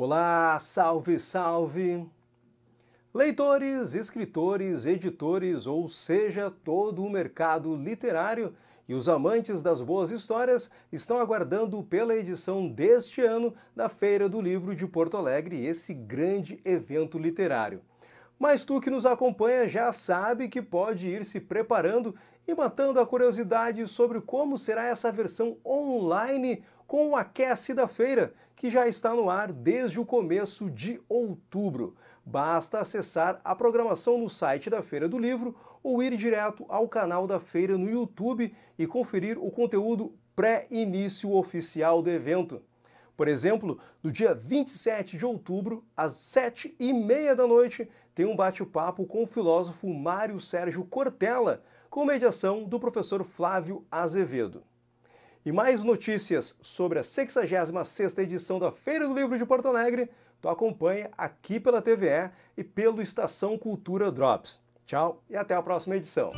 Olá, salve, salve! Leitores, escritores, editores, ou seja, todo o mercado literário e os amantes das boas histórias estão aguardando pela edição deste ano da Feira do Livro de Porto Alegre esse grande evento literário. Mas tu que nos acompanha já sabe que pode ir se preparando e matando a curiosidade sobre como será essa versão online com o Aquece da Feira, que já está no ar desde o começo de outubro. Basta acessar a programação no site da Feira do Livro ou ir direto ao canal da feira no YouTube e conferir o conteúdo pré-início oficial do evento. Por exemplo, no dia 27 de outubro, às 7 e meia da noite, tem um bate-papo com o filósofo Mário Sérgio Cortella, com mediação do professor Flávio Azevedo. E mais notícias sobre a 66ª edição da Feira do Livro de Porto Alegre, tu acompanha aqui pela TVE e pelo Estação Cultura Drops. Tchau e até a próxima edição.